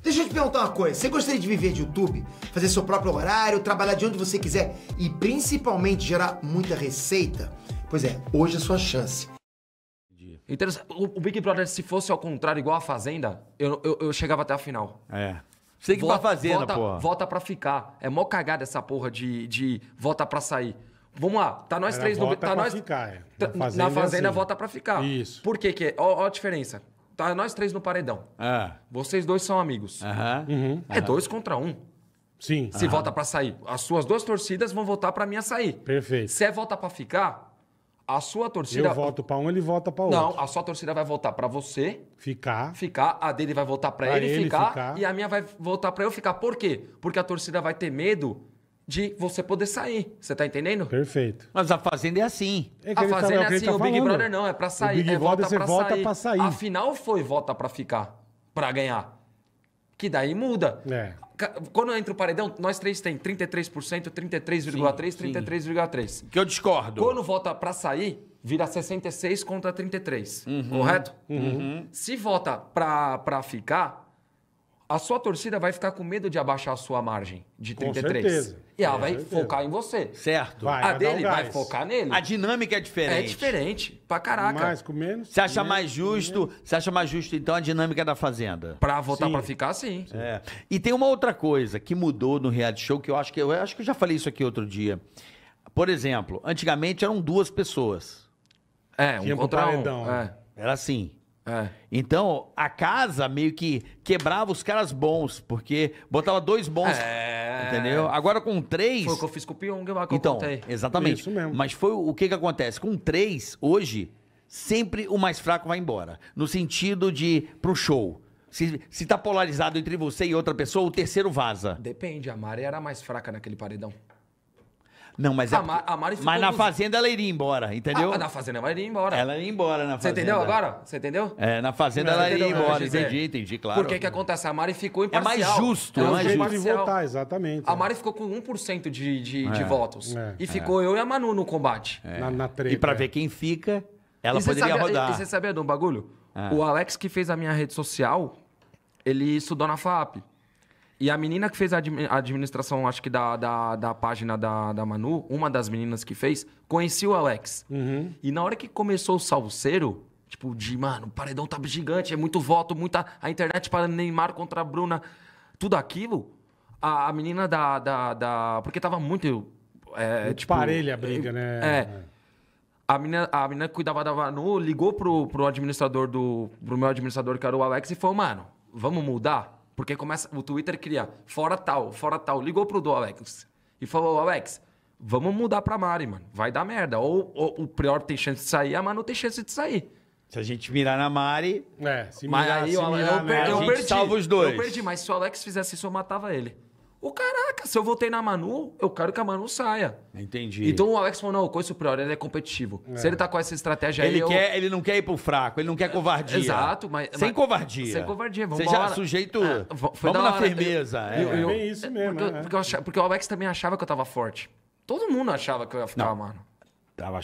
Deixa eu te perguntar uma coisa. Você gostaria de viver de YouTube? Fazer seu próprio horário, trabalhar de onde você quiser e principalmente gerar muita receita? Pois é, hoje é sua chance. Interessante. O Big Brother, se fosse ao contrário, igual a Fazenda, eu, eu, eu chegava até a final. É. Você tem que ir pra Fazenda, vota, porra. Vota pra ficar. É mó cagada essa porra de, de vota pra sair. Vamos lá, tá nós Era três no. tá pra nós... ficar, é. Na Fazenda, na é fazenda assim. vota pra ficar. Isso. Por que que é? a diferença tá nós três no paredão. É. Vocês dois são amigos. Aham. Uhum. uhum. É dois contra um. Sim. Se Aham. vota para sair, as suas duas torcidas vão votar para minha sair. Perfeito. Se é vota para ficar, a sua torcida. Eu voto pra um, ele vota pra outro. Não, a sua torcida vai votar pra você Ficar. ficar, a dele vai votar pra ele, ele ficar, ficar. e a minha vai votar pra eu ficar. Por quê? Porque a torcida vai ter medo de você poder sair. Você tá entendendo? Perfeito. Mas a Fazenda é assim. É a é Fazenda tá, é, é assim, tá o Big falando. Brother não, é pra sair. O Big é Brother você pra vota sair. pra sair. Afinal foi vota pra ficar, pra ganhar. Que daí muda. É. Quando entra o paredão, nós três tem 33%, 33,3%, 33,3%. Que eu discordo. Quando vota pra sair, vira 66 contra 33, uhum. correto? Uhum. uhum. Se vota pra, pra ficar, a sua torcida vai ficar com medo de abaixar a sua margem de 33. Com certeza. E ela vai certeza. focar em você. Certo. Vai, a vai dele vai focar nele. A dinâmica é diferente. É diferente. Pra caraca. Mais com menos. Você acha menos, mais justo? Você acha mais justo, então, a dinâmica da Fazenda? Pra votar sim. pra ficar, sim. sim. É. E tem uma outra coisa que mudou no reality show, que eu acho que eu acho que eu já falei isso aqui outro dia. Por exemplo, antigamente eram duas pessoas. É, um Tinha contra um. Né? É. Era assim. É. Então, a casa meio que quebrava os caras bons, porque botava dois bons, é... entendeu? Agora com três... Foi o que eu fiz com o Pyong, é que eu então, contei. Exatamente. Isso mesmo. Mas foi o que que acontece? Com três, hoje, sempre o mais fraco vai embora. No sentido de, pro show, se, se tá polarizado entre você e outra pessoa, o terceiro vaza. Depende, a Mari era mais fraca naquele paredão. Não, mas a, é... a Mari Mas na fazenda ela iria embora, entendeu? Ah, na fazenda ela iria embora. Ela iria embora na fazenda. Você entendeu agora? Você entendeu? É, na fazenda ela iria embora, né, entendi, entendi, claro. Por que que acontece? A Mari ficou imparcial. É mais justo, é mais justo. De exatamente. A Mari ficou com 1% de, de, é. de votos. É. E é. ficou eu e a Manu no combate. É. Na, na treta, e pra é. ver quem fica, ela e poderia sabia, rodar. E, você sabia de um bagulho? Ah. O Alex que fez a minha rede social, ele estudou na FAP. E a menina que fez a administração, acho que da, da, da página da, da Manu, uma das meninas que fez, conhecia o Alex. Uhum. E na hora que começou o salseiro, tipo, de, mano, o paredão tá gigante, é muito voto, muita. A internet para Neymar contra a Bruna, tudo aquilo, a, a menina da, da, da, Porque tava muito. É, tipo, parelha a briga, né? é, né? É. A menina, a menina que cuidava da Manu ligou pro, pro administrador do. pro meu administrador, que era o Alex, e falou, mano, vamos mudar? Porque começa o Twitter cria fora tal, fora tal. Ligou pro do Alex e falou: Alex, vamos mudar pra Mari, mano. Vai dar merda. Ou, ou o pior tem chance de sair, a Manu tem chance de sair. Se a gente mirar na Mari. É, se mirar, mas aí, se eu, mirar eu, perdi, salva os dois. Eu perdi, mas se o Alex fizesse isso, eu matava ele. O caraca, se eu voltei na Manu, eu quero que a Manu saia. Entendi. Então o Alex falou: não, eu conheço o Prior, ele é competitivo. É. Se ele tá com essa estratégia ele aí. Quer, eu... Ele não quer ir pro fraco, ele não quer covardia. Exato, mas. Sem mas, covardia. Sem covardia, vamos Seja sujeito. É, vamos na firmeza. é. Eu, é bem isso mesmo. Porque, é. porque, achava, porque, o Alex também achava que eu tava forte. Todo mundo achava que eu ia ficar, não. mano. Tava,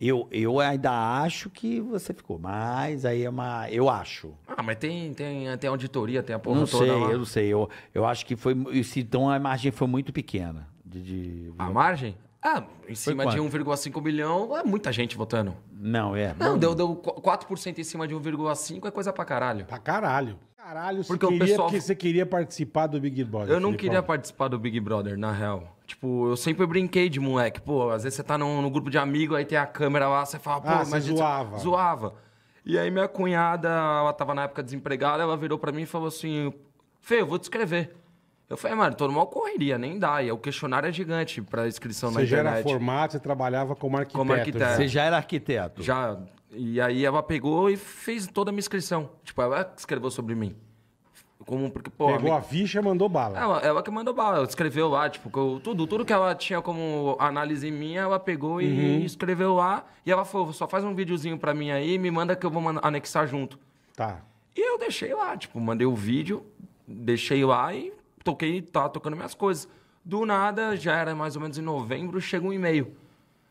eu, eu ainda acho que você ficou, mas aí é uma. Eu acho. Ah, mas tem, tem, tem auditoria, tem a porra Não sei, lá. eu não sei. Eu, eu acho que foi. Então a margem foi muito pequena. De, de... A margem? Ah, em cima de 1,5 milhão, é muita gente votando. Não, é. Não, deu, deu 4% em cima de 1,5 é coisa pra caralho. Pra caralho. Caralho, Porque queria, o pessoal... que você queria participar do Big Brother. Eu não Felipe. queria participar do Big Brother, na real. Tipo, eu sempre brinquei de moleque. Pô, às vezes você tá num, grupo de amigo, aí tem a câmera lá, você fala, pô, ah, mas. Zoava. Zoava. E aí minha cunhada, ela tava na época desempregada, ela virou para mim e falou assim: Fê, eu vou te escrever. Eu falei, é, mano, tô numa correria, nem dá. E o questionário é gigante pra inscrição você na internet. Você já era formado, você trabalhava como arquiteto. Como arquiteto. Você já era arquiteto. Já. E aí ela pegou e fez toda a minha inscrição. Tipo, ela escreveu sobre mim porque, pô. Pegou a, a ficha e mandou bala. É, ela, ela que mandou bala, ela escreveu lá, tipo, eu, tudo, tudo que ela tinha como análise minha, ela pegou e uhum. escreveu lá. E ela falou: só faz um videozinho pra mim aí, me manda que eu vou anexar junto. Tá. E eu deixei lá, tipo, mandei o vídeo, deixei lá e toquei, tava tá tocando minhas coisas. Do nada, já era mais ou menos em novembro, chega um e-mail.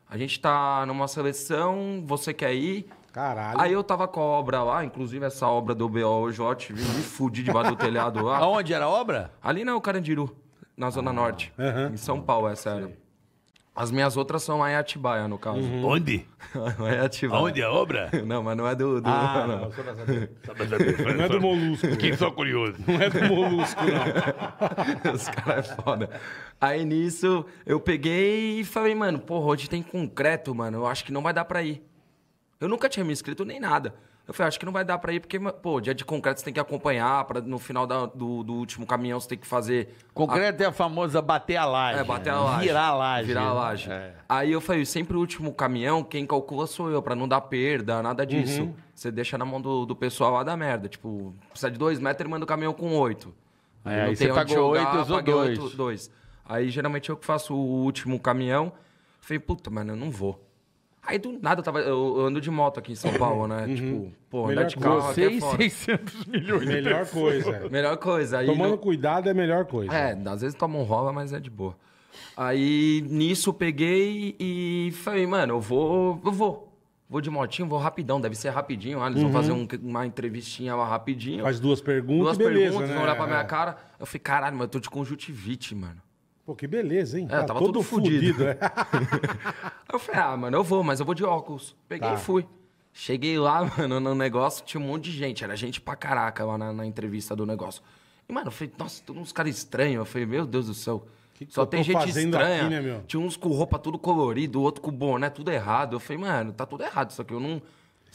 A gente tá numa seleção, você quer ir? Caralho. Aí eu tava com a obra lá, inclusive essa obra do BO Jote, me fudi debaixo do telhado lá. Aonde era a obra? Ali na Carandiru, na Zona ah, Norte, em São Paulo, essa era. As minhas outras são a Atibaia, no caso. Uhum. Onde? A Atibaia. Onde é a obra? Não, mas não é do. do ah, não. Não, não é do Molusco. Fiquei só curioso. Não é do Molusco, não. Os caras é foda. Aí nisso, eu peguei e falei, mano, porra, hoje tem concreto, mano. Eu acho que não vai dar pra ir. Eu nunca tinha me inscrito nem nada. Eu falei, ah, acho que não vai dar para ir, porque, pô, dia de concreto você tem que acompanhar, pra, no final da, do, do, último caminhão você tem que fazer. Concreto a... é a famosa bater a laje. É, bater a laje. Virar a laje. Virar a laje. É. Aí eu falei, sempre o último caminhão, quem calcula sou eu, para não dar perda, nada disso. Uhum. Você deixa na mão do, do pessoal lá da merda. Tipo, precisa de dois metros, ele manda o caminhão com oito. É, não aí você pagou oito, usou dois. oito, dois. Aí geralmente eu que faço o último caminhão. Falei, puta, mano, eu não vou. Aí do nada eu, tava, eu ando de moto aqui em São Paulo, né? Uhum. Tipo, pô, melhor andar de carro aqui é foda. 600 milhões Melhor coisa. melhor coisa. Aí Tomando no... cuidado é a melhor coisa. É, às vezes toma um rola, mas é de boa. Aí nisso eu peguei e falei, mano, eu vou, eu vou. Vou de motinho, vou rapidão, deve ser rapidinho. Ah, eles uhum. vão fazer um, uma entrevistinha lá rapidinho. Faz duas perguntas, duas beleza, perguntas, né? vão olhar pra minha é. cara. Eu falei, caralho, mas eu tô de conjuntivite, mano. Pô, que beleza, hein? É, tá tava todo fudido. fudido né? eu falei, ah, mano, eu vou, mas eu vou de óculos. Peguei tá. e fui. Cheguei lá, mano, no negócio, tinha um monte de gente. Era gente pra caraca lá na, na entrevista do negócio. E, mano, eu falei, nossa, todos uns caras estranhos. Eu falei, meu Deus do céu. Que que Só tem gente estranha. Aqui, né, tinha uns com roupa tudo colorido, outro com boné tudo errado. Eu falei, mano, tá tudo errado, só que eu não.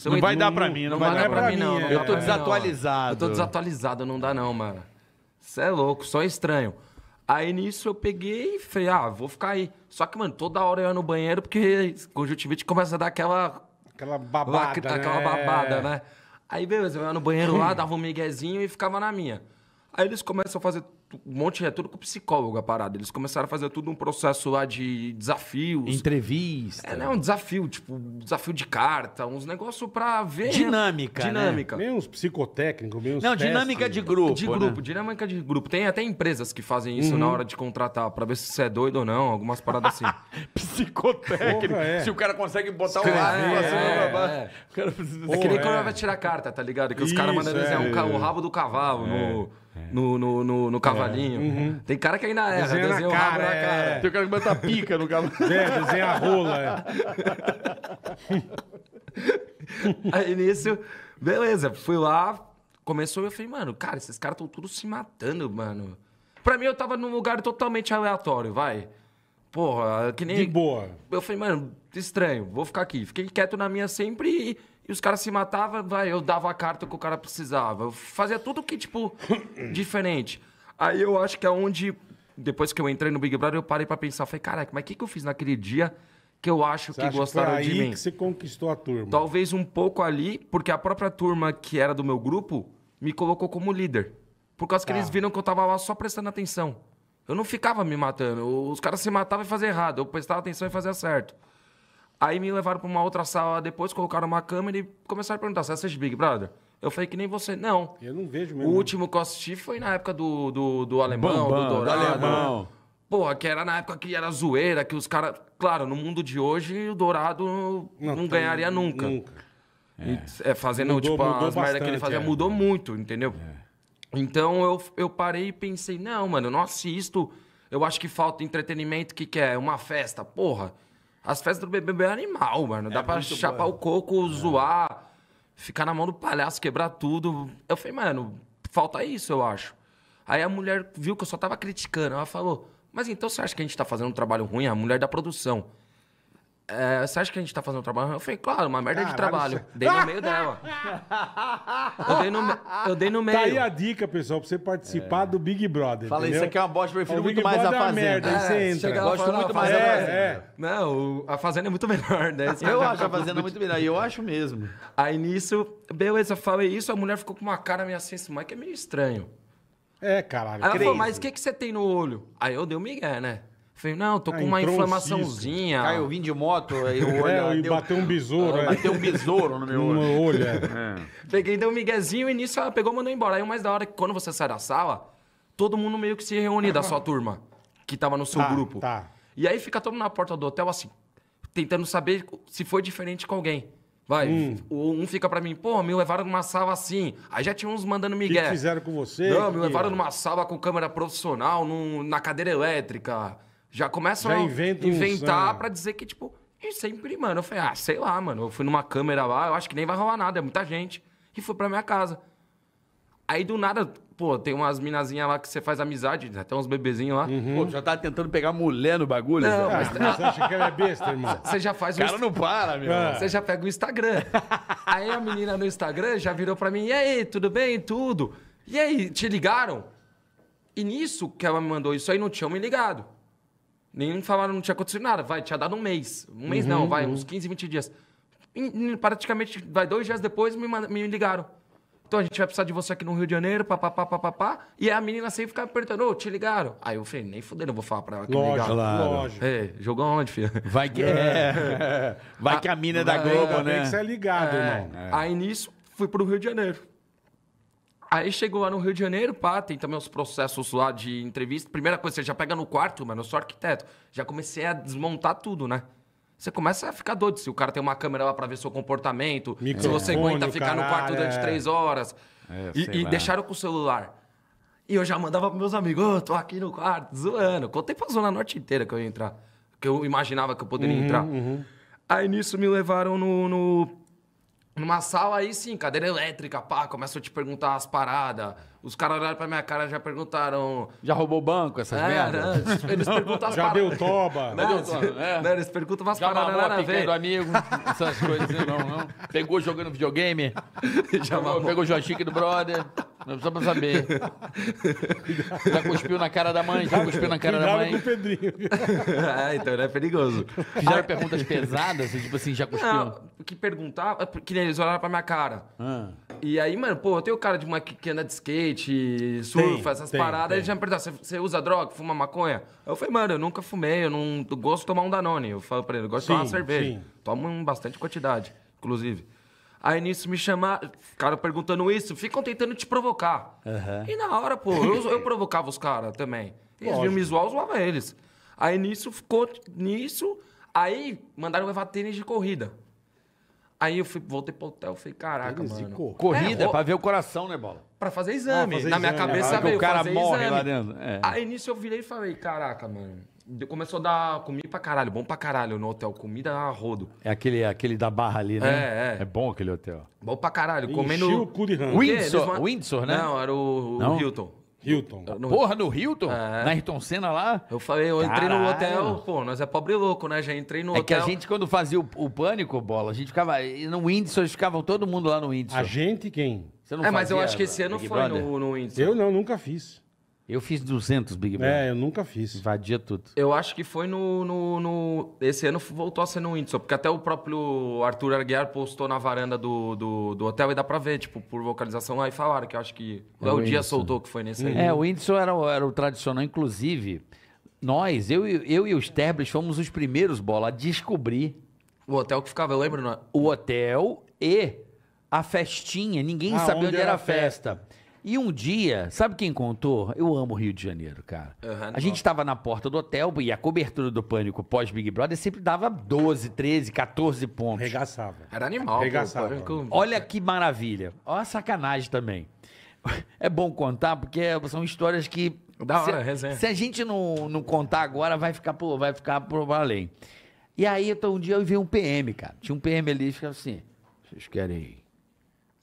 Não, eu, vai não, mim, não, não vai dar pra, pra mim, não, vai dar pra mim, não. É. Eu tô desatualizado. eu tô desatualizado, não dá não, mano. Você é louco, só é estranho. Aí nisso eu peguei e falei, ah, vou ficar aí. Só que, mano, toda hora eu ia no banheiro porque conjuntivite começa a dar aquela. Aquela babada. né? Aquela babada, né? Aí, beleza, eu ia no banheiro lá, dava um miguezinho e ficava na minha. Aí eles começam a fazer um monte, é tudo com psicólogo a parada. Eles começaram a fazer tudo um processo lá de desafios. Entrevista. É, né? Um desafio, tipo, um desafio de carta, uns negócios pra ver. Dinâmica. Né? Dinâmica. Né? Meio psicotécnico psicotécnicos, meio Não, testes. dinâmica de grupo. De grupo, né? dinâmica de grupo. Tem até empresas que fazem isso uhum. na hora de contratar, pra ver se você é doido ou não, algumas paradas assim. Psicotécnico. Porra, é. Se o cara consegue botar Escrever, é, é. o ar é, é, é. cara precisa... é que nem quando é. vai tirar carta, tá ligado? Que os caras mandam desenhar um, o rabo do cavalo no no, no, no, no cavalo, cavalinho. Uhum. Tem cara que ainda erra, desenha, desenha o cara, rabo na é. cara. Tem cara que bota pica no cavalo. É, desenha a rola. É. Aí nisso, beleza, fui lá, começou e eu falei, mano, cara, esses caras estão todos se matando, mano. Pra mim, eu tava num lugar totalmente aleatório, vai. Porra, que nem. De boa. Eu falei, mano, estranho, vou ficar aqui. Fiquei quieto na minha sempre e, e os caras se matavam, vai, eu dava a carta que o cara precisava. Eu fazia tudo que, tipo, diferente. Aí eu acho que é onde, depois que eu entrei no Big Brother, eu parei para pensar. Falei, caraca, mas o que, que eu fiz naquele dia que eu acho você que gostaram que foi de mim? que você conquistou a turma. Talvez um pouco ali, porque a própria turma que era do meu grupo me colocou como líder. Por causa que eles tá. viram que eu tava lá só prestando atenção. Eu não ficava me matando. Os caras se matavam e faziam errado. Eu prestava atenção e fazia certo. Aí me levaram pra uma outra sala depois, colocaram uma câmera e começaram a perguntar: você assiste Big Brother? Eu falei que nem você. Não. Eu não vejo mesmo. O último que eu assisti foi na época do, do, do Alemão, Bambam, do Dourado. Do alemão. Porra, que era na época que era zoeira, que os caras. Claro, no mundo de hoje, o Dourado não, não ganharia nunca. Nunca. É. é fazendo, mudou, tipo, mudou as merdas que ele fazia, é. mudou muito, entendeu? É. Então eu, eu parei e pensei, não, mano, eu não assisto. Eu acho que falta entretenimento, que que é? Uma festa, porra. As festas do BBB é animal, mano. Dá é pra chapar o coco, é. zoar ficar na mão do palhaço, quebrar tudo. Eu falei, mano, falta isso, eu acho. Aí a mulher viu que eu só tava criticando. Ela falou, mas então você acha que a gente tá fazendo um trabalho ruim? A mulher da produção. É, você acha que a gente tá fazendo um trabalho? Eu falei, claro, uma merda de ah, trabalho. Você... Dei no meio dela. eu, dei no, eu dei no meio. Tá aí a dica, pessoal, pra você participar é. do Big Brother. Falei, entendeu? isso aqui é uma bosta, eu prefiro muito mais a é Fazenda. Merda, é, Gosto muito ah, mais a Fazenda. É Não, a Fazenda é muito melhor, né? Você eu acho a Fazenda muito melhor, e eu acho mesmo. Aí nisso, beleza, falei isso, a mulher ficou com uma cara meio assim, mas que é meio estranho. É, caralho. Aí ela falou, mas o que, que você tem no olho? Aí eu dei o um migué, né? Falei, não, tô com ah, uma inflamaçãozinha. Um eu vim de moto, aí o é, olho. É, e deu... bateu um besouro, ah, é. Bateu um besouro no meu olho. olho, é. Peguei, deu um miguezinho e nisso ela pegou e mandou embora. Aí o mais da hora é que quando você sai da sala, todo mundo meio que se reúne da sua turma, que tava no seu tá, grupo. Tá. E aí fica todo mundo na porta do hotel assim, tentando saber se foi diferente com alguém. Vai, hum. um fica para mim, pô, me levaram numa sala assim. Aí já tinha uns mandando Miguel O que fizeram com você? Não, me levaram é? numa sala com câmera profissional, num, na cadeira elétrica já começam já a inventar né? para dizer que, tipo, e sempre, mano, eu falei, ah, sei lá, mano, eu fui numa câmera lá, eu acho que nem vai rolar nada, é muita gente. E fui pra minha casa. Aí do nada, pô, tem umas minazinhas lá que você faz amizade, até uns bebezinhos lá. Uhum. Pô, já tá tentando pegar mulher no bagulho? Não, mas... você acha que ela é besta, irmão? Você já faz o. cara um... não para, meu. Você já pega o Instagram. aí a menina no Instagram já virou pra mim: e aí, tudo bem? Tudo. E aí, te ligaram? E nisso que ela me mandou isso aí, não tinham me ligado. Nem falaram, não tinha acontecido nada. Vai, tinha dado um mês. Um mês não, uhum, vai, uhum. uns 15, 20 dias. E, praticamente, vai, dois dias depois me, me ligaram. Então a gente vai precisar de você aqui no Rio de Janeiro, papapá, papapá. E a menina sempre ficava apertando, ô, oh, te ligaram. Aí eu falei, nem fudendo, eu vou falar pra ela que lógico, ligaram. Claro. Lógico. É, jogou onde, filho? Vai que é. Vai a, que é a mina é da Globo, né? Tem que né? ser ligado, é. irmão. É. Aí nisso, fui pro Rio de Janeiro. Aí chegou lá no Rio de Janeiro, pá, tem também os processos lá de entrevista. Primeira coisa, você já pega no quarto, mano, eu sou arquiteto. Já comecei a desmontar tudo, né? Você começa a ficar doido se o cara tem uma câmera lá para ver seu comportamento, Microfone, se você aguenta ficar caralho, no quarto durante é... três horas. É, e, e deixaram com o celular. E eu já mandava pros meus amigos, ô, oh, tô aqui no quarto, zoando. Contei pra Zona Norte inteira que eu ia entrar. Que eu imaginava que eu poderia uhum, entrar. Uhum. Aí nisso me levaram no, no numa sala aí sim, cadeira elétrica, pá, começam a te perguntar as paradas. Os caras olharam pra minha cara já perguntaram. Já roubou banco, essas é, merdas? Né? Eles perguntam as paradas. Já deu toba. Não, né, deu toba. É. Né? eles perguntam umas já paradas nada a ver. do amigo, essas coisas, não, não. Pegou jogando videogame. Já Pegou o joystick do brother. Não precisa pra saber. já cuspiu na cara da mãe, já cuspiu na cara da mãe. Com o Pedrinho. é, então é perigoso. Já ah, perguntas pesadas, assim, tipo assim, já cuspiu? Não, que perguntar, é que nem eles olharam pra minha cara. Ah. E aí, mano, pô, eu o cara de uma que anda de skate, surfa, essas tem, paradas. Tem. Ele já me perguntaram: você usa droga, fuma maconha? Eu falei, mano, eu nunca fumei, eu não eu gosto de tomar um Danone. Eu falo pra ele, eu gosto sim, de tomar uma cerveja. Sim. Tomo em bastante quantidade, inclusive. Aí nisso me chamaram, ficaram perguntando isso, ficam tentando te provocar. Uhum. E na hora, pô, eu, eu provocava os caras também. Eles Lógico. vinham me zoar, eu zoava eles. Aí nisso ficou nisso, aí mandaram levar tênis de corrida. Aí eu fui, voltei pro hotel, falei, caraca, tênis mano. cor. Corrida, é, é pra ver o coração, né, Bola? Pra fazer exame. Ah, fazer na exame. minha cabeça, é, veio, o cara morre exame. lá dentro. É. Aí nisso eu virei e falei, caraca, mano, começou a dar comida pra caralho, bom pra caralho no hotel, comida a rodo. É aquele, aquele da barra ali, né? É, é. É bom aquele hotel. Bom pra caralho, comendo... Enchiu o cu de rã. Windsor, Windsor, né? Não, era o, Não? o Hilton. Hilton. No... Porra, no Hilton? É. Na Hilton Senna lá? Eu falei, eu entrei Caralho. no hotel, pô, nós é pobre louco, né? Já entrei no é hotel. É que a gente, quando fazia o, o, pânico, bola, a gente ficava. No Windsor, ficavam todo mundo lá no Windsor. A gente quem? Você não é, mas eu acho que esse ano foi no, no Windsor. Eu não, nunca fiz. Eu fiz 200 Big Brother. É, eu nunca fiz. Invadia tudo. Eu acho que foi no, no, no... Esse ano voltou a ser no Whindersson, porque até o próprio Arthur Aguiar postou na varanda do, do, do, hotel e dá pra ver, tipo, por vocalização. Aí falaram que eu acho que é o, dia soltou que foi nesse ano. aí. É, o Whindersson era, era o tradicional, inclusive. Nós, eu, eu e o Sterblis fomos os primeiros, bola, a descobrir. O hotel que ficava, eu lembro, não é? O hotel e a festinha. Ninguém ah, sabia onde, onde era, era a festa. festa. E um dia, sabe quem contou? Eu amo o Rio de Janeiro, cara. Uhum, a gente estava na porta do hotel e a cobertura do pânico pós Big Brother sempre dava 12, 13, 14 pontos. Regaçava. Era animal. Regaçava. Pô, Olha que maravilha. Olha a sacanagem também. É bom contar porque são histórias que da hora, se, resenha. Se a gente não, não contar agora, vai ficar por, vai ficar por além. E aí, então, um dia eu vi um PM, cara. Tinha um PM ali e ficava assim: vocês querem,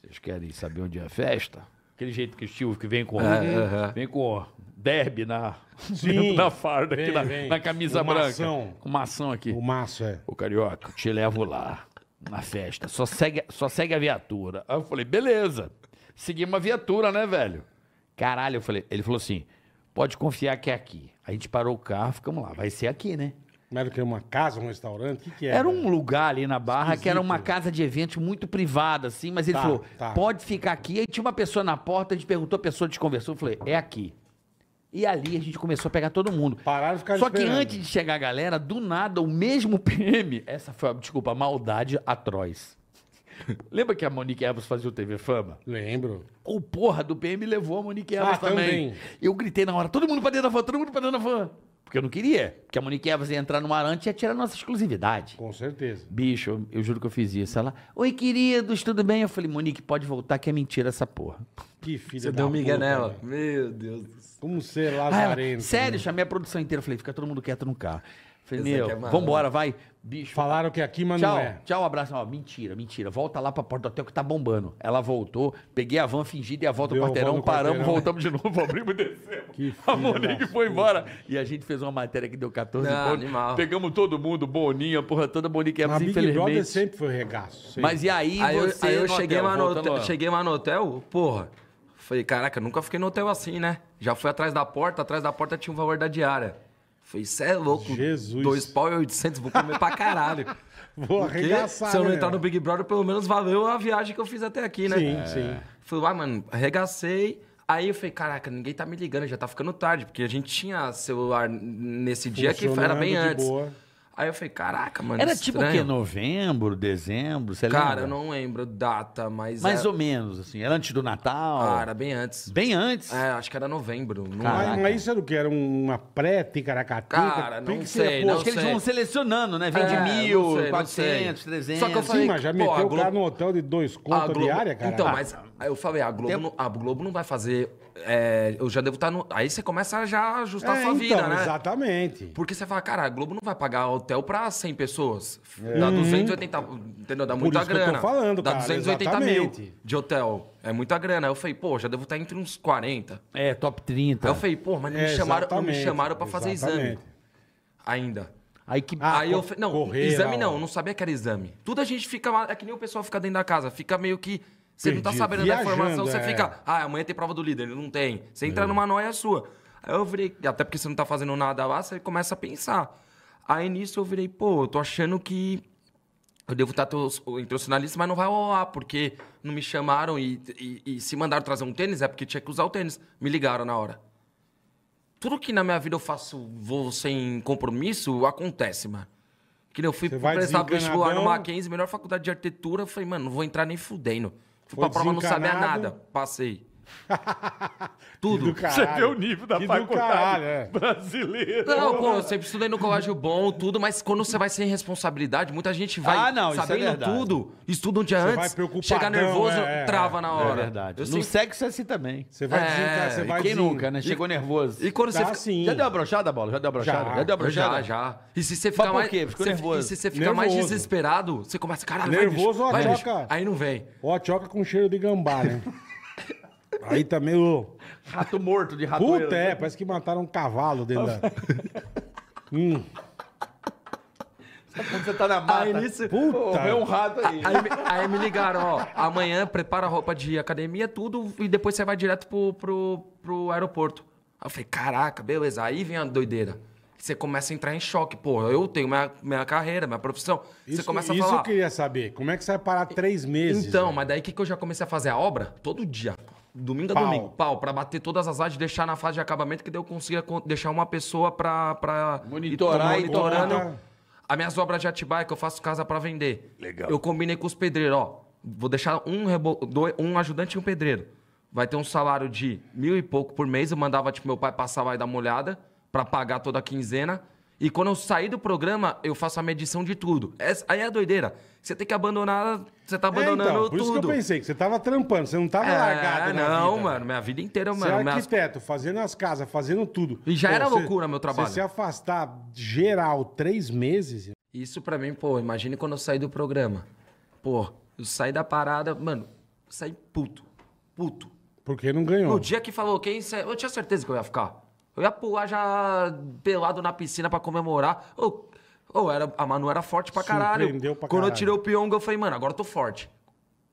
vocês querem saber onde é a festa? Aquele jeito que o Silvio que vem com, é, vem com derby na, Sim, na farda, vem, aqui, na, na, camisa uma branca. Ação. Com mação aqui. O maço, é. O carioca, te levo lá, na festa. Só segue, só segue a viatura. Aí eu falei, beleza. Seguimos a viatura, né, velho? Caralho, eu falei. Ele falou assim: pode confiar que é aqui. A gente parou o carro, ficamos lá. Vai ser aqui, né? Não era o que? Uma casa, um restaurante? O que, que era? Era um lugar ali na Barra Esquisito. que era uma casa de eventos muito privada, assim, mas ele tá, falou: tá. pode ficar aqui. Aí tinha uma pessoa na porta, a gente perguntou, a pessoa conversou. eu falei, é aqui. E ali a gente começou a pegar todo mundo. Pararam e ficaram Só esperando. que antes de chegar a galera, do nada, o mesmo PM, essa foi, desculpa, a maldade atroz. Lembra que a Monique Evans fazia o TV Fama? Lembro. O porra do PM levou a Monique ah, Evans ah, também. também. Eu gritei na hora, todo mundo pra dentro da fã, todo mundo pra dentro da van. Porque eu não queria. Porque a Monique Evans ia entrar no Marante e ia tirar nossa exclusividade. Com certeza. Bicho, eu, eu, juro que eu fiz isso. Ela, oi queridos, tudo bem? Eu falei, Monique, pode voltar que é mentira essa porra. Que filha Você da deu miga nela. Meu Deus do céu. Como ser lazarento. Ah, ela, Sério, né? chamei a produção inteira. Falei, fica todo mundo quieto no carro. Falei, vambora, vai. Bicho. Falaram que é aqui, mas tchau, não é. Tchau, um abraço. mentira, mentira. Volta lá pra porta do hotel que tá bombando. Ela voltou, peguei a van fingida e a volta Deu, do quarteirão, paramos, quarteirão. voltamos de novo, abrimos e descemos. Que a Monique foi embora. E a gente fez uma matéria que deu 14 não, pontos. Animal. Pegamos todo mundo, Boninha, porra toda, Monique Evans, infelizmente. Big Brother sempre foi regaço. Sempre. Mas e aí, aí eu, aí eu cheguei, hotel, lá no hotel, cheguei lá no hotel, porra. Falei, caraca, nunca fiquei no hotel assim, né? Já fui atrás da porta, atrás da porta tinha um valor da diária. Falei, cê é louco. Jesus. Dois pau e 800, vou comer pra caralho. vou Porque, arregaçar. Se eu não né, entrar no Big Brother, pelo menos valeu a viagem que eu fiz até aqui, né? Sim, é. sim. Falei, uai, ah, mano, arregacei. Aí eu falei, caraca, ninguém tá me ligando, já tá ficando tarde, porque a gente tinha celular nesse dia que era bem antes. Boa. Aí eu falei, caraca, mano. Era estranho. É tipo o quê? Novembro, dezembro? Você Cara, eu não lembro data, mas. Mais era... É ou menos, assim. Era antes do Natal? Ah, era bem antes. Bem antes? É, acho que era novembro. Não... Mas, isso era o que? Era uma pré-ticaracatica? Cara, não que sei. Não acho que eles vão selecionando, né? Vende é, mil, quatrocentos trezentos Só que eu falei. Sim, mas já meteu Globo... cara no hotel de dois contos Globo... diária, cara. Então, mas eu falei, a Globo, Tem... não, a Globo não vai fazer é, eu já devo estar tá no. Aí você começa já a ajustar é, a sua vida, então, né? Exatamente. Porque você fala, cara, a Globo não vai pagar hotel pra 100 pessoas. É. Dá 280. Entendeu? Dá Por muita grana. Que eu tô falando, Dá cara, 280 exatamente. mil de hotel. É muita grana. Aí eu falei, pô, já devo estar tá entre uns 40. É, top 30. Aí eu falei, pô, mas não me, é, chamaram, não me chamaram pra fazer exatamente. exame. Ainda. Aí que ah, aí eu falei, não, correr, exame não, não sabia que era exame. Tudo a gente fica. É que nem o pessoal fica dentro da casa, fica meio que você não tá sabendo Viajando, da informação, você é. fica, ah, amanhã tem prova do líder, ele não tem. Você entra é. numa noia sua. Aí eu virei, até porque você não tá fazendo nada lá, você começa a pensar. Aí nisso eu virei, pô, eu tô achando que eu devo estar tá, entre na lista, mas não vai rolar, porque não me chamaram e, e, e, se mandaram trazer um tênis é porque tinha que usar o tênis. Me ligaram na hora. Tudo que na minha vida eu faço, vou sem compromisso, acontece, mano. Que eu fui prestar vestibular no Mackenzie, melhor faculdade de arquitetura, eu falei, mano, não vou entrar nem fudendo. Foi pra prova não sabia nada. Passei. Tudo. Você vê o nível da que faculdade é. brasileira. Não, pô, eu sempre estudei no colégio bom, tudo, mas quando você vai sem responsabilidade, muita gente vai ah, não, é sabendo é tudo, estuda um dia você antes, chega é, nervoso, é, trava na hora. É verdade. Eu no sexo é assim também. Você vai desencar, você vai Quem nunca, né? Chegou e... nervoso. E quando tá você fica... assim. Já deu a brochada, Bola? Já deu a brochada? Já, já deu a brochada? Já, já. E se você ficar mais... Ficou nervoso. E se você ficar mais desesperado, você começa, caralho, Nervoso ou a tchoca? Aí não vem. Ou a choca com cheiro de gambá, né? Aí tá meio. Rato morto de rato. Puta, é, né? parece que mataram um cavalo dentro da. hum. Sabe quando você tá na mata? Aí nisso, Puta. Vê um rato aí. Aí, me- aí me ligaram, ó, amanhã prepara a roupa de academia, tudo, e depois você vai direto pro, pro, pro aeroporto. Aí eu falei, caraca, beleza, aí vem a doideira. Você começa a entrar em choque, pô, eu tenho minha, minha carreira, minha profissão. Isso, você começa a isso falar. eu queria saber. Como é que você vai parar três meses? Então, mas daí o que, que eu já comecei a fazer? A obra? Todo dia domingo a pau. domingo, pau, para bater todas as áreas, deixar na fase de acabamento, que daí eu consiga deixar uma pessoa para monitorar e monitorando. As minhas obras de Atibaia, que eu faço casa para vender. Legal. Eu combinei com os pedreiros, ó. Vou deixar um, rebo... um ajudante e um pedreiro. Vai ter um salário de mil e pouco por mês. Eu mandava, tipo, meu pai passar lá e dar uma olhada para pagar toda a quinzena. E quando eu sair do programa, eu faço a medição de tudo. Essa, aí é a doideira. Você tem que abandonar, você tá abandonando é, então, por tudo. Por isso que eu pensei que você tava trampando, você não tava é, largado não, Não, mano, minha vida inteira, você é mano. Você é arquiteto, fazendo as casas, fazendo tudo. E já pô, era você, loucura meu trabalho. Você se afastar geral três meses... Isso para mim, pô, imagine quando eu saí do programa. Pô, eu saí da parada, mano, saí puto, puto. Porque não ganhou. No dia que falou quem... Eu tinha certeza que eu ia ficar. Eu ia pular já pelado na piscina para comemorar. ou oh, oh, era, a Manu era forte pra caralho. Surpreendeu pra Quando caralho. eu tirei o Pyong, eu falei, mano, agora eu tô forte.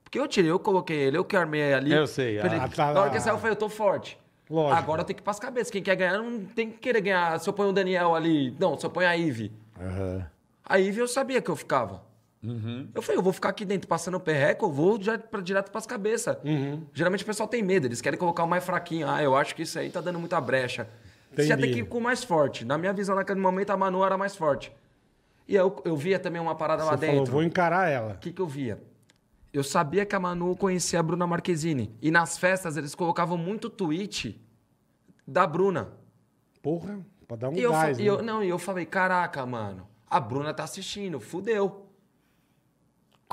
Porque eu tirei, eu coloquei ele, eu que armei ali. Eu sei. Ele, a, na hora que saiu, eu falei, eu tô forte. Lógico. Agora eu tenho que passar as cabeças Quem quer ganhar não tem que querer ganhar. Se eu ponho o Daniel ali. Não, se eu ponho a Ive. Uhum. A Ive eu sabia que eu ficava. Uhum. Eu falei, eu vou ficar aqui dentro passando o perreco, eu vou já pra, direto pras cabeças. Uhum. Geralmente o pessoal tem medo, eles querem colocar o mais fraquinho. Ah, eu acho que isso aí tá dando muita brecha. Entendi. Você tem que ir com o mais forte. Na minha visão, naquele momento, a Manu era mais forte. E eu, eu via também uma parada Você lá falou, dentro. vou encarar ela. O que, que eu via? Eu sabia que a Manu conhecia a Bruna Marquezine. E nas festas eles colocavam muito tweet da Bruna. Porra, pra dar um e gás, eu, né? eu, Não, e eu falei, caraca, mano, a Bruna tá assistindo, fudeu.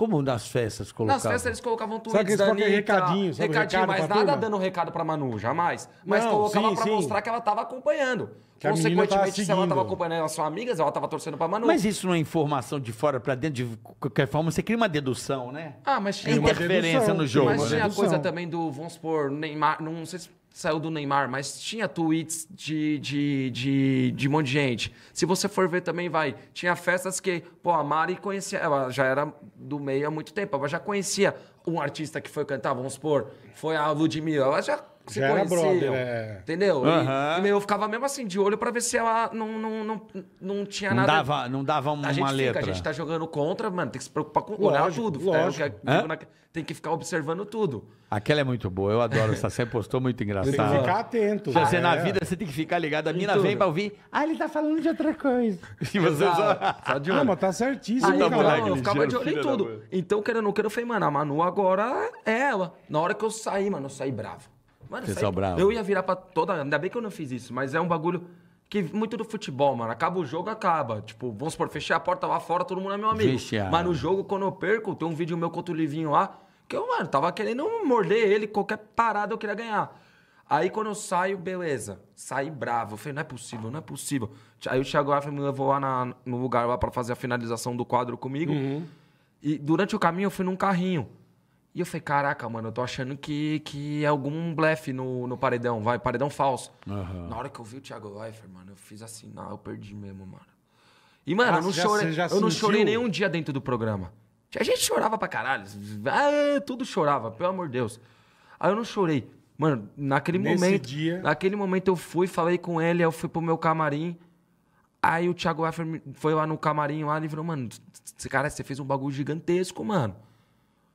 Como nas festas colocavam? Nas festas eles colocavam tudo Sabe que eles colocam recadinho, sabe? Recadinho, Recado mas nada turma? dando recado pra Manu, jamais. Mas Não, colocava sim, pra sim. mostrar que ela tava acompanhando. Que tava Consequentemente, se ela tava acompanhando, as suas amigas, ela tava torcendo pra Manu. Mas isso não é informação de fora pra dentro, de qualquer forma, você cria uma dedução, né? ah, mas É tinha uma interferência dedução, no jogo. Mas tinha a coisa também do, vamos supor, Neymar, não sei se saiu do Neymar, mas tinha tweets de, de, de, de um monte de gente. Se você for ver também, vai. Tinha festas que, pô, a Mari conhecia, ela já era do meio há muito tempo, ela já conhecia um artista que foi cantar, vamos supor, foi a Ludmilla, ela já se Já conheciam. Brother, é. Entendeu? Uhum. E, eu ficava mesmo assim, de olho pra ver se ela não, não, não, não tinha não nada. Dava, não dava uma a gente letra. Fica, a gente tá jogando contra, mano, tem que se preocupar com o olhar tudo. Lógico. tem que ficar observando tudo. Aquela é muito boa, eu adoro essa. Você postou muito engraçado. Tem que ficar atento. Você ah, é. na vida, você tem que ficar ligado. A mina vem pra ouvir. Ah, ele tá falando de outra coisa. E você só... só de ah, olho. Ah, mas tá certíssimo. Aí, então, eu ficava de olho em tudo. Então, querendo ou não querendo, eu falei, mano, a Manu agora é ela. Na hora que eu saí, mano, eu saí bravo. Mano, Você bravo. eu ia virar pra toda. Ainda bem que eu não fiz isso, mas é um bagulho que muito do futebol, mano. Acaba o jogo, acaba. Tipo, vamos supor, fechei a porta lá fora, todo mundo é meu amigo. Mas no jogo, quando eu perco, tem um vídeo meu contra o Livinho lá, que eu, mano, tava querendo morder ele, qualquer parada eu queria ganhar. Aí quando eu saio, beleza. Saí bravo. Eu falei, não é possível, não é possível. Aí o Thiago Afra me levou lá na, no lugar lá pra fazer a finalização do quadro comigo. Uhum. E durante o caminho eu fui num carrinho. E eu falei, caraca, mano, eu tô achando que, que é algum blefe no, no paredão, vai, paredão falso. Uhum. Na hora que eu vi o Thiago Leifert, mano, eu fiz assim, não, eu perdi mesmo, mano. E, mano, ah, eu não, chorei, já eu não chorei nenhum dia dentro do programa. A gente chorava pra caralho, ah, tudo chorava, pelo amor de Deus. Aí eu não chorei. Mano, naquele Nesse momento, dia... naquele momento eu fui, falei com ele, eu fui pro meu camarim. Aí o Thiago Leifert foi lá no camarim lá e falou, mano, cara, você fez um bagulho gigantesco, mano.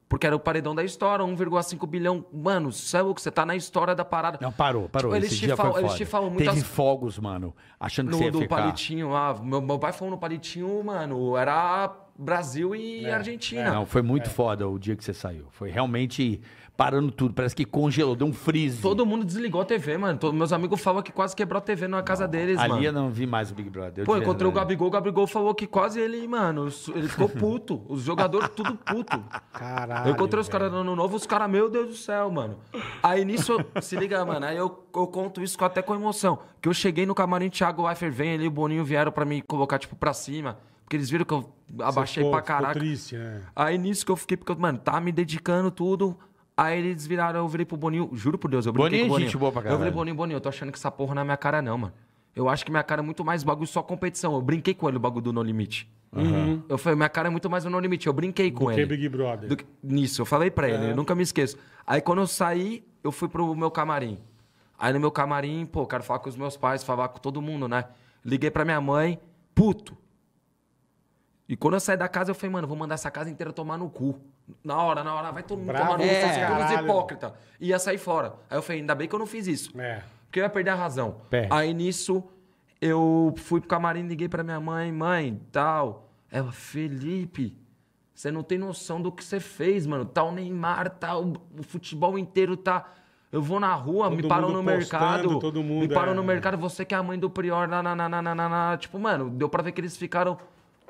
Porque era o paredão da história, 1,5 bilhão. Mano, sabe o que você tá na história da parada. Não, parou, parou. Tipo, eles, Esse te dia falam, eles te falam muito. Teve fogos, mano. Achando no, que você ia do ficar. palitinho, ah, meu, meu pai falou no palitinho, mano, era Brasil e é, Argentina. É, não, foi muito é. foda o dia que você saiu. Foi realmente parando tudo. Parece que congelou, deu um freeze. Todo mundo desligou a TV, mano. Todos meus amigos falam que quase quebrou a TV na casa deles, ali mano. Ali eu não vi mais o Big Brother. Eu Pô, encontrei o Gabigol, o Gabigol falou que quase ele, mano, ele ficou puto. Os jogadores tudo puto. Caralho. Eu encontrei os caras no ano novo, os caras, meu Deus do céu, mano. Aí nisso, se liga, mano, aí eu, eu conto isso até com emoção. Que eu cheguei no camarim, Thiago Weifer vem ali, o Boninho vieram para me colocar, tipo, pra cima. Porque eles viram que eu abaixei ficou, pra caralho. né? Aí nisso que eu fiquei, porque, mano, tá me dedicando tudo. Aí eles viraram, eu virei pro Boninho, juro por Deus, eu brinquei Boninho com o é Boninho. Gente boa pra eu virei Boninho, Boninho, eu tô achando que essa porra não é minha cara não, mano. Eu acho que minha cara é muito mais bagulho só competição. Eu brinquei com ele o bagulho do No Limite. Uhum. Eu falei, minha cara é muito mais o No Limite. Eu brinquei com do ele. Que Big Brother. Do Nisso, eu falei pra ele, é. eu nunca me esqueço. Aí quando eu saí, eu fui pro meu camarim. Aí no meu camarim, pô, quero falar com os meus pais, falar com todo mundo, né? Liguei pra minha mãe, puto. E quando eu saí da casa, eu falei, mano, vou mandar essa casa inteira tomar no cu. Na hora, na hora, vai todo mundo Bravo, tomar no cu, é, todos hipócrita. E ia sair fora. Aí eu falei, ainda bem que eu não fiz isso. É. Porque eu ia perder a razão. Perde. Aí nisso, eu fui pro camarim, liguei pra minha mãe, mãe, tal. Ela, Felipe, você não tem noção do que você fez, mano. Tá o Neymar, tá o, o futebol inteiro, tá. Eu vou na rua, todo me parou no mercado. Todo mundo, me parou é. no mercado, você que é a mãe do Prior, na, na, na, na, na, na. Tipo, mano, deu pra ver que eles ficaram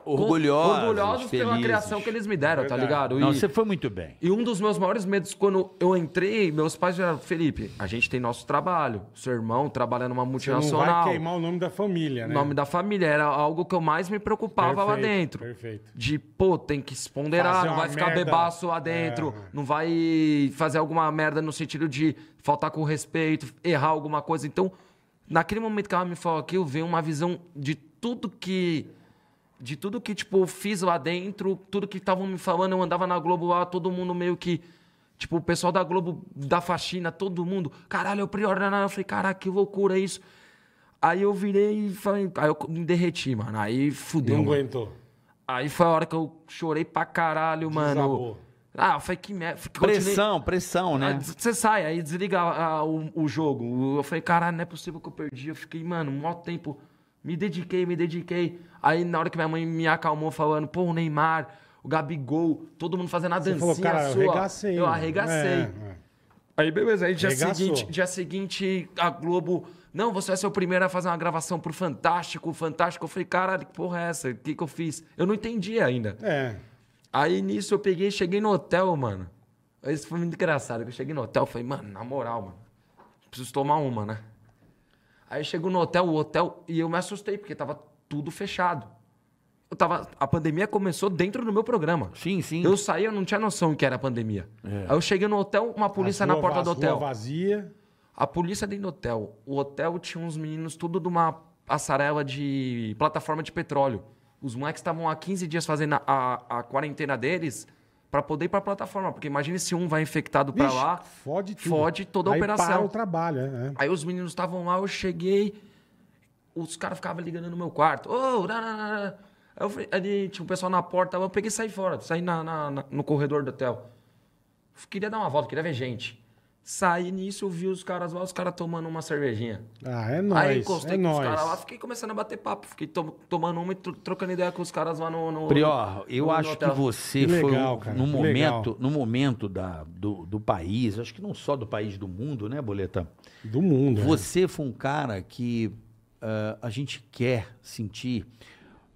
orgulhosos, orgulhosos pela felizes. criação que eles me deram, tá Verdade. tá ligado? E, você foi muito bem. E um dos meus maiores medos quando eu entrei, meus pais falaram: Felipe, a gente tem nosso trabalho, seu irmão trabalha numa multinacional. Você não vai queimar o nome da família, né? O nome da família era algo que eu mais me preocupava perfeito, lá dentro. Perfeito. De, pô, tem que se ponderar, não vai ficar merda. bebaço lá é. dentro, é. não vai fazer alguma merda no sentido de faltar com respeito, errar alguma coisa. Então, naquele momento que ela me falou eu vi uma visão de tudo que de tudo que, tipo, fiz lá dentro, tudo que estavam me falando, eu andava na Globo lá, todo mundo meio que. Tipo, o pessoal da Globo, da faxina, todo mundo. Caralho, eu priorana. Eu falei, caraca, que loucura isso. Aí eu virei e falei. Aí eu me derreti, mano. Aí fudeu. Não aguentou. Aí foi a hora que eu chorei pra caralho, Desabou. mano. Ah, foi que merda. Pressão, pressão, né? Você sai, aí desliga a, ah, a, o, o jogo. Eu falei, caralho, não é possível que eu perdi. Eu fiquei, mano, um maior tempo. Me dediquei, me dediquei. Aí na hora que minha mãe me acalmou falando, pô, o Neymar, o Gabigol, todo mundo fazendo a Você dancinha falou, cara, sua. Eu arregacei. Eu arregacei. É, é. Aí beleza, aí dia seguinte, dia seguinte a Globo, não, você vai ser o primeiro a fazer uma gravação pro Fantástico, Fantástico. Eu falei, caralho, que porra é essa? O que que eu fiz? Eu não entendi ainda. É. Aí nisso eu peguei, cheguei no hotel, mano. Isso foi muito engraçado, eu cheguei no hotel, falei, mano, na moral, mano, preciso tomar uma, né? Aí chegou no hotel, o hotel, e eu me assustei, porque tava tudo fechado. Eu tava, a pandemia começou dentro do meu programa. Sim, sim. Eu saí, eu não tinha noção o que era a pandemia. É. Aí eu cheguei no hotel, uma polícia rua, na porta do hotel. vazia. A polícia dentro do hotel. O hotel tinha uns meninos tudo de uma passarela de plataforma de petróleo. Os moleques estavam há 15 dias fazendo a, a, a quarentena deles para poder ir para a plataforma. Porque imagine se um vai infectado para lá, fode, tudo. fode toda a Aí operação. Para o trabalho, né? Aí os meninos estavam lá, eu cheguei, os caras ficavam ligando no meu quarto. Oh, nananana. Aí eu falei, ali tinha o pessoal na porta, eu peguei e saí fora, saí na, na, na no corredor do hotel. queria dar uma volta, queria ver gente. Saí nisso, vi os caras lá, os caras tomando uma cervejinha. Ah, é nóis. Aí é encostei é com nóis. os caras lá, fiquei começando a bater papo. Fiquei to tomando uma e trocando ideia com os caras lá no. no Prior, eu no, acho que você que legal, foi. no, momento, legal. no momento da, do, do país, acho que não só do país, do mundo, né, Boleta? Do mundo. É. Você é. foi um cara que uh, a gente quer sentir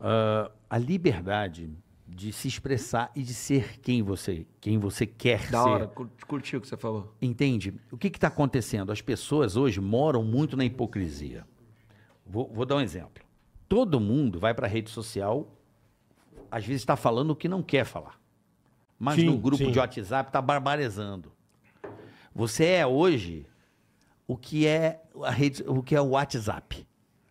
uh, a liberdade de se expressar e de ser quem você, quem você quer da ser. Da hora, curtiu o que você falou. Entende? O que está acontecendo? As pessoas hoje moram muito na hipocrisia. Vou, vou dar um exemplo. Todo mundo vai para a rede social, às vezes está falando o que não quer falar. Mas sim, no grupo sim. de WhatsApp está barbarizando. Você é hoje o que é a rede, o que é o WhatsApp.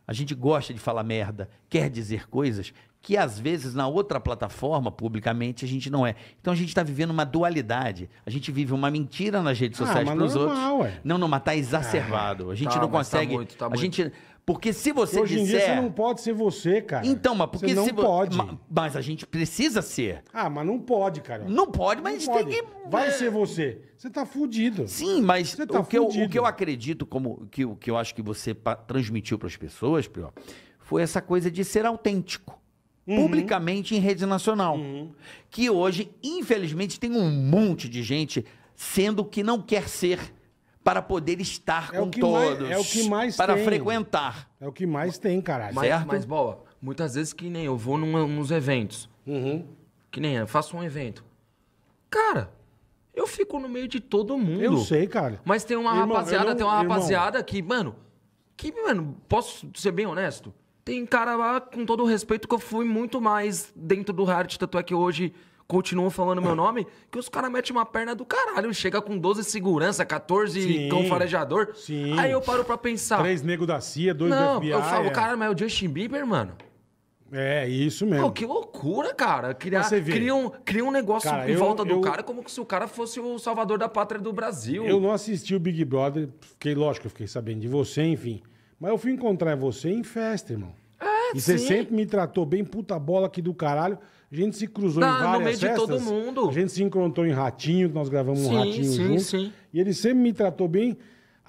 A gente gosta de falar merda, quer dizer coisas que às vezes na outra plataforma, publicamente, a gente não é. Então a gente está vivendo uma dualidade. A gente vive uma mentira nas redes ah, sociais ah, para os outros. Ué. Não, não, mas está exacerbado. Ah, a gente tá, não tá consegue. Tá muito, tá a gente porque se você Hoje disser... Hoje em dia você não pode ser você, cara. Então, mas porque você não se... pode. Mas, mas a gente precisa ser. Ah, mas não pode, cara. Não pode, mas não a gente pode. tem que... Vai ser você. Você tá fudido. Sim, mas tá o, que fudido. eu, o que eu acredito, como que, o que eu acho que você transmitiu para as pessoas, pior, foi essa coisa de ser autêntico. Uhum. Publicamente em rede nacional. Uhum. Que hoje, infelizmente, tem um monte de gente sendo o que não quer ser para poder estar é com todos. Mais, é o que mais para tem. Para frequentar. É o que mais tem, caralho. Mas, certo? mas boa, muitas vezes que nem eu vou numa, nos eventos. Uhum. Que nem eu faço um evento. Cara, eu fico no meio de todo mundo. Eu sei, cara. Mas tem uma irmão, rapaziada, não, tem uma irmão. rapaziada que, mano, que, mano, posso ser bem honesto? Tem cara lá, com todo o respeito, que eu fui muito mais dentro do hard, tanto é que hoje continuam falando meu nome, que os caras metem uma perna do caralho. Chega com 12 segurança, 14 sim, cão farejador. Sim. Aí eu paro pra pensar. Três nego da CIA, dois não, do FBI. Eu falo, é. cara, mas é o Justin Bieber, mano. É, isso mesmo. Pô, que loucura, cara. Criar, você vê. Cria, um, cria um negócio cara, em eu, volta do eu, cara como se o cara fosse o salvador da pátria do Brasil. Eu não assisti o Big Brother, fiquei, lógico, eu fiquei sabendo de você, enfim. Mas eu fui encontrar você em festa, irmão. É, e sim. você sempre me tratou bem, puta bola aqui do caralho. A gente se cruzou tá, em várias no meio festas. de todo mundo. A gente se encontrou em Ratinho, nós gravamos sim, um Ratinho sim, Sim. E ele sempre me tratou bem.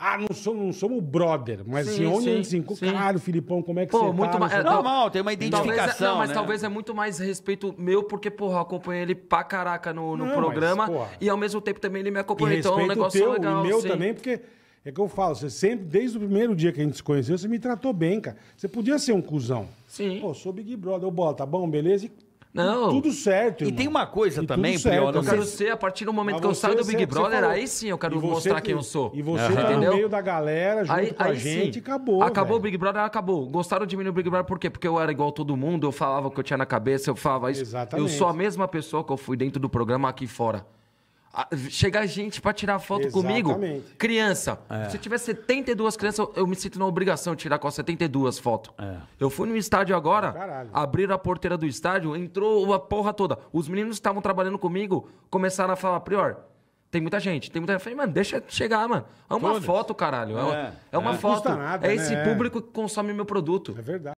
Ah, não somos, não somos brother, mas sim, assim, onde sim, a gente se encontrou? Caralho, Filipão, como é que Pô, você muito tá? Mais, é normal, tem uma é, identificação, talvez, Não, mas né? talvez é muito mais respeito meu, porque, porra, acompanhei ele pra caraca no, no não, programa. Mas, e ao mesmo tempo também ele me acompanhou, então é um negócio teu, legal. E meu sim. também, porque... É que eu falo, você sempre, desde o primeiro dia que a gente se conheceu, você me tratou bem, cara. Você podia ser um cuzão. Sim. Pô, sou Big Brother, eu bola, tá bom, beleza? E não. Tudo certo. Irmão. E tem uma coisa e também, Prior, eu quero assim. ser, a partir do momento que eu saio do Big Brother, aí sim eu quero mostrar que, quem eu sou. E você uhum. tá no meio da galera, junto aí, com aí a gente, sim. acabou. Acabou o Big Brother, acabou. Gostaram de mim no Big Brother por quê? Porque eu era igual todo mundo, eu falava o que eu tinha na cabeça, eu falava isso. Exatamente. Eu sou a mesma pessoa que eu fui dentro do programa aqui fora chegar gente para tirar foto Exatamente. comigo. Criança. É. Se tiver 72 crianças, eu, me sinto na obrigação de tirar com 72 fotos. É. Eu fui no estádio agora, Caralho. abriram a porteira do estádio, entrou a porra toda. Os meninos que estavam trabalhando comigo começaram a falar, Prior, tem muita gente, tem muita gente. Eu falei, mano, deixa chegar, mano. É uma foto, caralho. É, é, é uma, é Não foto. Nada, é esse né? público que consome meu produto. É verdade.